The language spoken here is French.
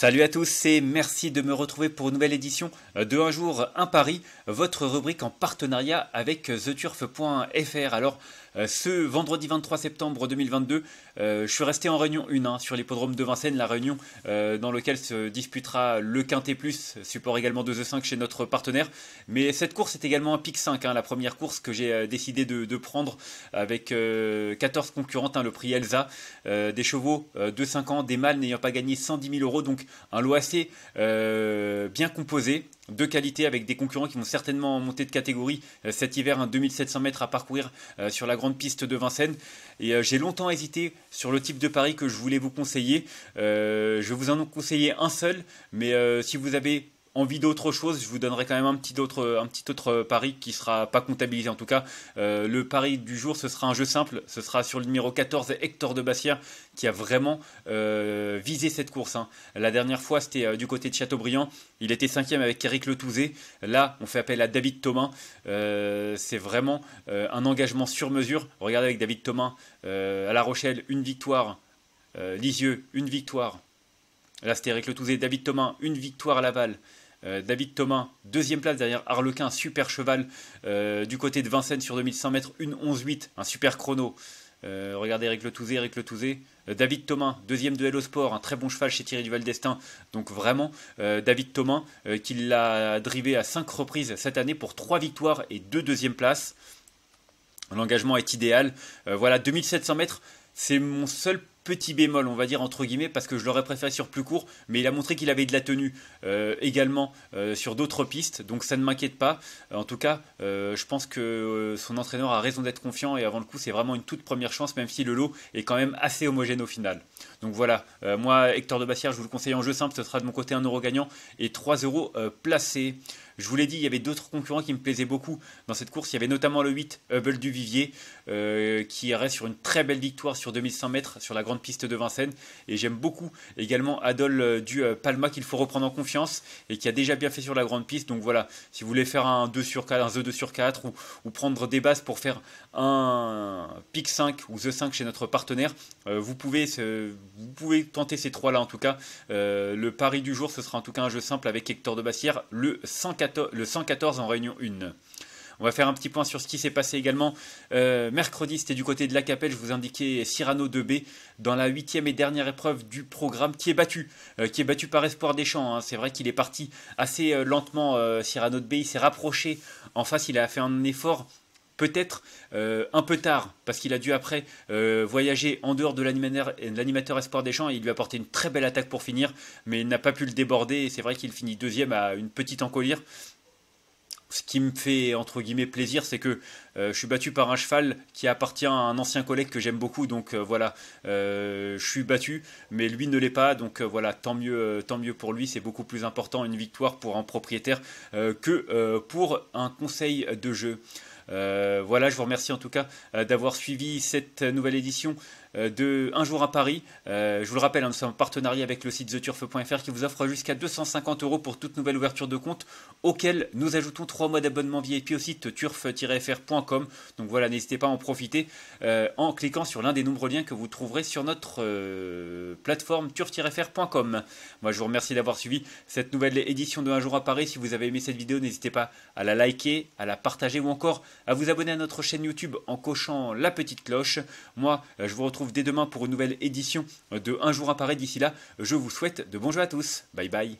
Salut à tous et merci de me retrouver pour une nouvelle édition de Un jour, un Paris votre rubrique en partenariat avec theturf.fr. Alors, euh, ce vendredi 23 septembre 2022, euh, je suis resté en réunion 1 hein, sur l'hippodrome de Vincennes, la réunion euh, dans laquelle se disputera le Quintet Plus, support également de The 5 chez notre partenaire. Mais cette course est également un pic 5, hein, la première course que j'ai décidé de, prendre avec 14 concurrentes, hein, le prix Elsa, des chevaux de 5 ans, des mâles n'ayant pas gagné 110 000 euros. Donc un lot assez euh, bien composé, de qualité, avec des concurrents qui vont certainement monter de catégorie euh, cet hiver, un 2700 mètres à parcourir euh, sur la grande piste de Vincennes. Et j'ai longtemps hésité sur le type de pari que je voulais vous conseiller. je vous en ai conseillé un seul, mais si vous avez envie d'autre chose, je vous donnerai quand même un petit autre, un petit autre pari qui sera pas comptabilisé en tout cas. Euh, le pari du jour, ce sera un jeu simple, ce sera sur le numéro 14, Hector de Bastia qui a vraiment euh, visé cette course. Hein. La dernière fois, c'était euh, du côté de Chateaubriand. il était cinquième avec Eric Letouzé. Là, on fait appel à David Thomas. C'est vraiment un engagement sur mesure. Regardez avec David Thomas à La Rochelle, une victoire. Lisieux, une victoire. Là, c'était Eric Letouzé, David Thomas, une victoire à Laval. Euh, David Thomas, deuxième place derrière Harlequin, super cheval euh, du côté de Vincennes sur 2100 mètres, une 11-8, un super chrono. Euh, regardez Eric Le Touzé, Eric Le Touzé. David Thomas, deuxième de Hello Sport, un très bon cheval chez Thierry Duval d'Estaing. Donc vraiment, David Thomas qui l'a drivé à cinq reprises cette année pour trois victoires et 2 deuxième places. L'engagement est idéal. voilà, 2700 mètres, c'est mon seul petit bémol, on va dire entre guillemets, parce que je l'aurais préféré sur plus court, mais il a montré qu'il avait de la tenue euh, également euh, sur d'autres pistes, donc ça ne m'inquiète pas. En tout cas, euh, je pense que son entraîneur a raison d'être confiant, et avant le coup, c'est vraiment une toute première chance, même si le lot est quand même assez homogène au final. Donc voilà, moi, Hector de Bassière, je vous le conseille en jeu simple, ce sera de mon côté un euro gagnant et 3 euros placés. Je vous l'ai dit, il y avait d'autres concurrents qui me plaisaient beaucoup dans cette course. Il y avait notamment le 8, Hubble du Vivier, qui reste sur une très belle victoire sur 2100 mètres sur la grande piste de Vincennes. Et j'aime beaucoup également Adol euh, du euh, Palma qu'il faut reprendre en confiance et qui a déjà bien fait sur la grande piste. Donc voilà, si vous voulez faire un 2 sur 4, un The 2 sur 4 ou, prendre des bases pour faire un pic 5 ou The 5 chez notre partenaire, euh, vous, pouvez, vous pouvez tenter ces trois-là en tout cas. le pari du jour, ce sera en tout cas un jeu simple avec Hector de Bassière, le 114, le 114 en réunion 1. On va faire un petit point sur ce qui s'est passé également euh, mercredi. C'était du côté de la Capelle. Je vous indiquais Cyrano de b dans la huitième et dernière épreuve du programme qui est battu, euh, qui est battu par Espoir des Champs. Hein. C'est vrai qu'il est parti assez euh, lentement. Cyrano de b il s'est rapproché. En face, il a fait un effort peut-être un peu tard, parce qu'il a dû après voyager en dehors de l'animateur Espoir des Champs, et il lui a porté une très belle attaque pour finir, mais il n'a pas pu le déborder, et c'est vrai qu'il finit deuxième à une petite encolure, ce qui me fait entre guillemets plaisir, c'est que euh, je suis battu par un cheval qui appartient à un ancien collègue que j'aime beaucoup, donc euh, voilà, euh, je suis battu, mais lui ne l'est pas, donc voilà, tant mieux pour lui. C'est beaucoup plus important une victoire pour un propriétaire que pour un conseil de jeu. voilà, je vous remercie en tout cas d'avoir suivi cette nouvelle édition euh, de Un jour à Paris. Euh, je vous le rappelle, hein, nous sommes en partenariat avec le site theturf.fr qui vous offre jusqu'à 250 euros pour toute nouvelle ouverture de compte, auquel nous ajoutons 3 mois d'abonnement VIP au site turf-fr.com. Donc voilà, n'hésitez pas à en profiter euh, en cliquant sur l'un des nombreux liens que vous trouverez sur notre plateforme turf-fr.com. Moi, je vous remercie d'avoir suivi cette nouvelle édition de Un jour à Paris. Si vous avez aimé cette vidéo, n'hésitez pas à la liker, à la partager ou encore à vous abonner à notre chaîne YouTube en cochant la petite cloche. Moi, je vous retrouve dès demain pour une nouvelle édition de Un jour à D'ici là, je vous souhaite de bons jeux à tous. Bye bye.